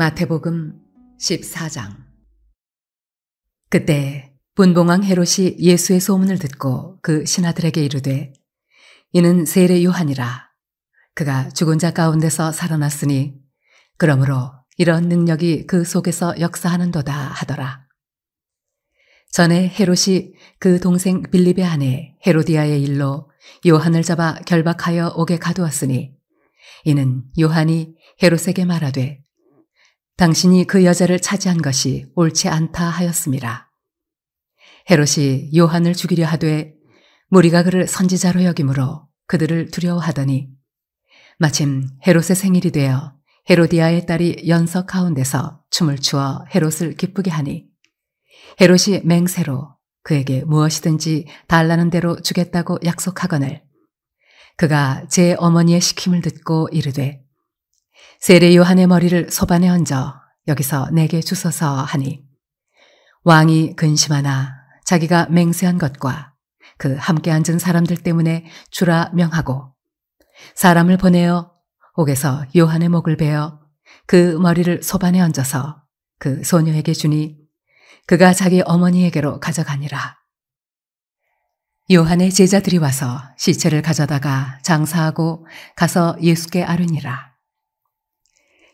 마태복음 14장 그때 분봉왕 헤롯이 예수의 소문을 듣고 그 신하들에게 이르되 이는 세례 요한이라 그가 죽은 자 가운데서 살아났으니 그러므로 이런 능력이 그 속에서 역사하는도다 하더라. 전에 헤롯이 그 동생 빌립의 아내 헤로디아의 일로 요한을 잡아 결박하여 옥에 가두었으니 이는 요한이 헤롯에게 말하되 당신이 그 여자를 차지한 것이 옳지 않다 하였습니다. 헤롯이 요한을 죽이려 하되 무리가 그를 선지자로 여김으로 그들을 두려워하더니 마침 헤롯의 생일이 되어 헤로디아의 딸이 연석 가운데서 춤을 추어 헤롯을 기쁘게 하니 헤롯이 맹세로 그에게 무엇이든지 달라는 대로 주겠다고 약속하거늘 그가 제 어머니의 시킴을 듣고 이르되 세례 요한의 머리를 소반에 얹어 여기서 내게 주소서 하니 왕이 근심하나 자기가 맹세한 것과 그 함께 앉은 사람들 때문에 주라 명하고 사람을 보내어 옥에서 요한의 목을 베어 그 머리를 소반에 얹어서 그 소녀에게 주니 그가 자기 어머니에게로 가져가니라. 요한의 제자들이 와서 시체를 가져다가 장사하고 가서 예수께 아르니라.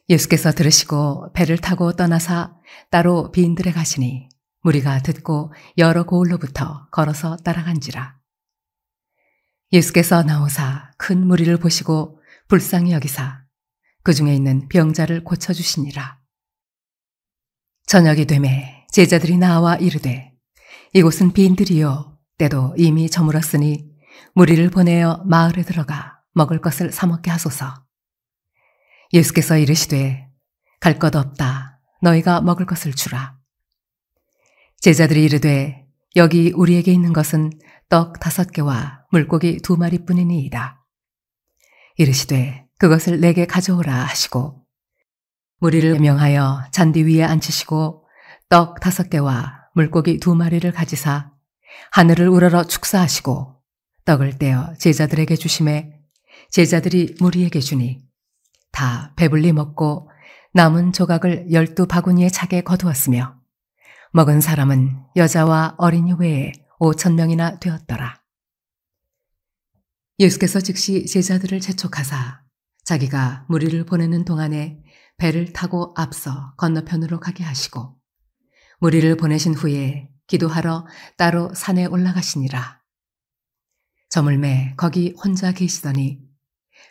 예수께서 들으시고 배를 타고 떠나사 따로 비인들에 가시니 무리가 듣고 여러 고을로부터 걸어서 따라간지라. 예수께서 나오사 큰 무리를 보시고 불쌍히 여기사 그 중에 있는 병자를 고쳐주시니라. 저녁이 되매 제자들이 나와 이르되 이곳은 빈들이요 때도 이미 저물었으니 무리를 보내어 마을에 들어가 먹을 것을 사먹게 하소서. 예수께서 이르시되 갈 것 없다. 너희가 먹을 것을 주라. 제자들이 이르되 여기 우리에게 있는 것은 떡 다섯 개와 물고기 두 마리뿐이니이다. 이르시되 그것을 내게 가져오라 하시고 무리를 명하여 잔디 위에 앉히시고 떡 다섯 개와 물고기 두 마리를 가지사 하늘을 우러러 축사하시고 떡을 떼어 제자들에게 주심에 제자들이 무리에게 주니 다 배불리 먹고 남은 조각을 열두 바구니에 차게 거두었으며 먹은 사람은 여자와 어린이 외에 오천 명이나 되었더라. 예수께서 즉시 제자들을 재촉하사 자기가 무리를 보내는 동안에 배를 타고 앞서 건너편으로 가게 하시고 무리를 보내신 후에 기도하러 따로 산에 올라가시니라. 저물매 거기 혼자 계시더니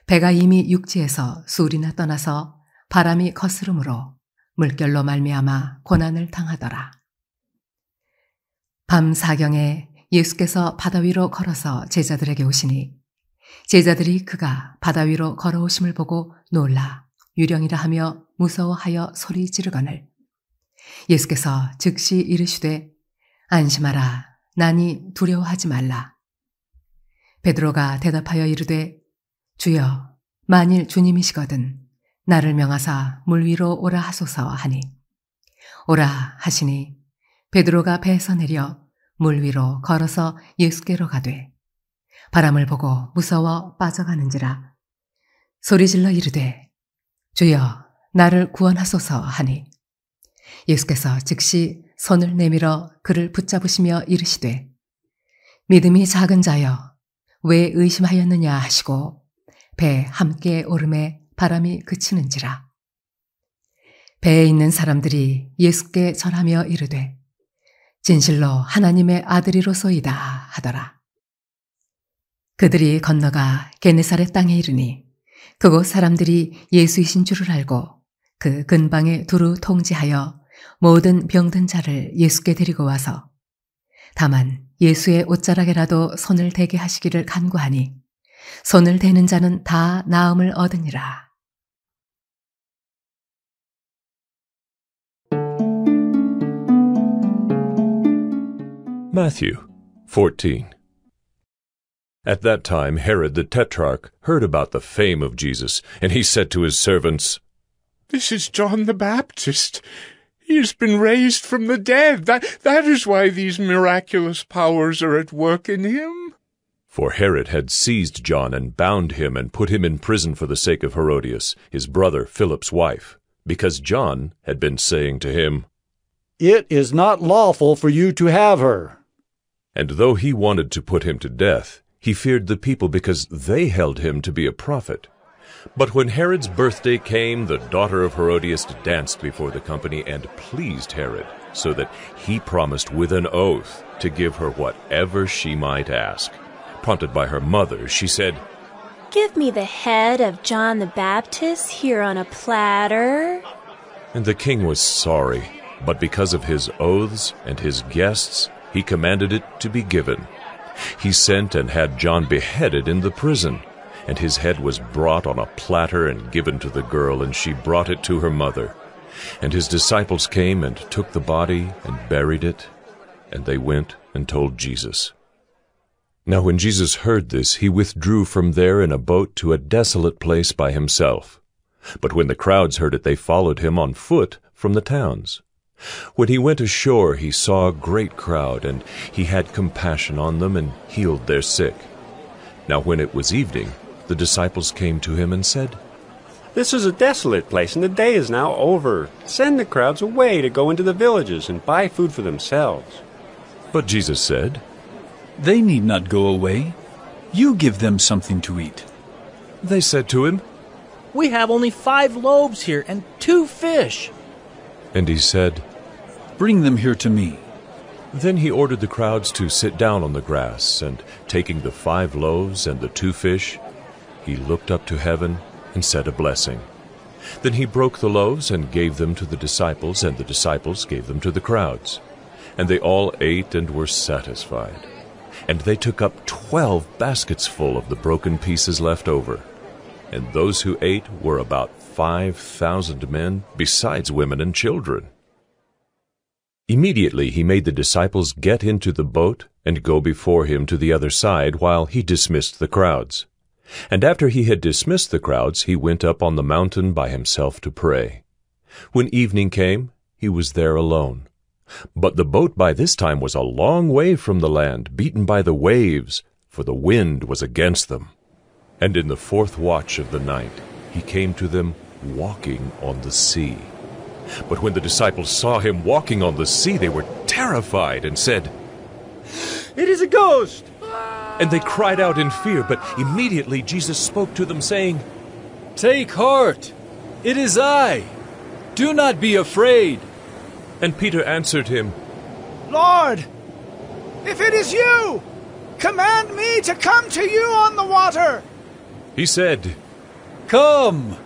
배가 이미 육지에서 술이나 떠나서 바람이 거스름으로 물결로 말미암아 고난을 당하더라. 밤 사경에 예수께서 바다 위로 걸어서 제자들에게 오시니 제자들이 그가 바다 위로 걸어오심을 보고 놀라 유령이라 하며 무서워하여 소리 지르거늘 예수께서 즉시 이르시되 안심하라 나니 두려워하지 말라 베드로가 대답하여 이르되 주여, 만일 주님이시거든 나를 명하사 물 위로 오라 하소서 하니 오라 하시니 베드로가 배에서 내려 물 위로 걸어서 예수께로 가되 바람을 보고 무서워 빠져가는지라 소리질러 이르되 주여 나를 구원하소서 하니 예수께서 즉시 손을 내밀어 그를 붙잡으시며 이르시되 믿음이 작은 자여 왜 의심하였느냐 하시고 배 함께 오름에 바람이 그치는지라. 배에 있는 사람들이 예수께 전하며 이르되 진실로 하나님의 아들이로소이다 하더라. 그들이 건너가 게네사렛 땅에 이르니 그곳 사람들이 예수이신 줄을 알고 그 근방에 두루 통지하여 모든 병든 자를 예수께 데리고 와서 다만 예수의 옷자락에라도 손을 대게 하시기를 간구하니 손을 대는 자는 다 나음을 얻으니라. Matthew 14 At that time Herod the Tetrarch heard about the fame of Jesus, and he said to his servants, This is John the Baptist. He has been raised from the dead. That, that is why these miraculous powers are at work in him. For Herod had seized John and bound him and put him in prison for the sake of Herodias, his brother Philip's wife, because John had been saying to him, It is not lawful for you to have her. And though he wanted to put him to death, he feared the people because they held him to be a prophet. But when Herod's birthday came, the daughter of Herodias danced before the company and pleased Herod, so that he promised with an oath to give her whatever she might ask. Prompted by her mother, she said, Give me the head of John the Baptist here on a platter. And the king was sorry, but because of his oaths and his guests, he commanded it to be given. He sent and had John beheaded in the prison, and his head was brought on a platter and given to the girl, and she brought it to her mother. And his disciples came and took the body and buried it, and they went and told Jesus. Now when Jesus heard this, he withdrew from there in a boat to a desolate place by himself. But when the crowds heard it, they followed him on foot from the towns. When he went ashore, he saw a great crowd, and he had compassion on them and healed their sick. Now when it was evening, the disciples came to him and said, This is a desolate place, and the day is now over. Send the crowds away to go into the villages and buy food for themselves. But Jesus said, they need not go away. You give them something to eat. They said to him, We have only five loaves here and two fish. And he said, Bring them here to me. Then he ordered the crowds to sit down on the grass, and taking the five loaves and the two fish, he looked up to heaven and said a blessing. Then he broke the loaves and gave them to the disciples, and the disciples gave them to the crowds. And they all ate and were satisfied. And they took up twelve baskets full of the broken pieces left over. And those who ate were about five thousand men, besides women and children. Immediately he made the disciples get into the boat and go before him to the other side while he dismissed the crowds. And after he had dismissed the crowds, he went up on the mountain by himself to pray. When evening came, he was there alone. But the boat by this time was a long way from the land, beaten by the waves, for the wind was against them. And in the fourth watch of the night he came to them walking on the sea. But when the disciples saw him walking on the sea, they were terrified and said, It is a ghost! And they cried out in fear, but immediately Jesus spoke to them, saying, Take heart, it is I. Do not be afraid. And Peter answered him, Lord, if it is you, command me to come to you on the water. He said, Come.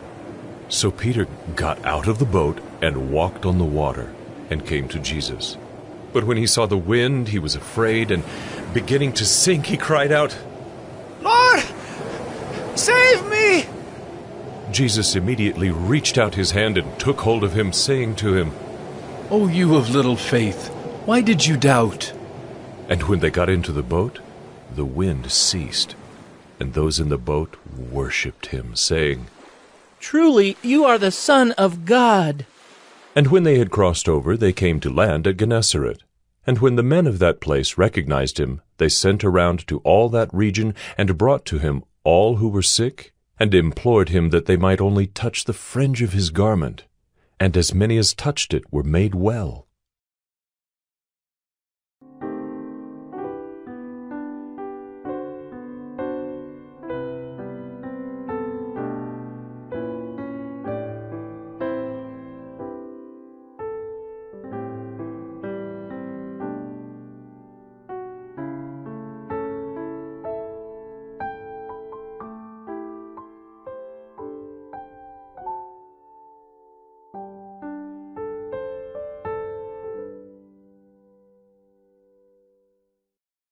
So Peter got out of the boat and walked on the water and came to Jesus. But when he saw the wind, he was afraid, and beginning to sink, he cried out, Lord, save me! Jesus immediately reached out his hand and took hold of him, saying to him, O you of little faith, why did you doubt? And when they got into the boat, the wind ceased, and those in the boat worshipped him, saying, Truly you are the Son of God. And when they had crossed over, they came to land at Gennesaret. And when the men of that place recognized him, they sent around to all that region and brought to him all who were sick, and implored him that they might only touch the fringe of his garment and as many as touched it were made well.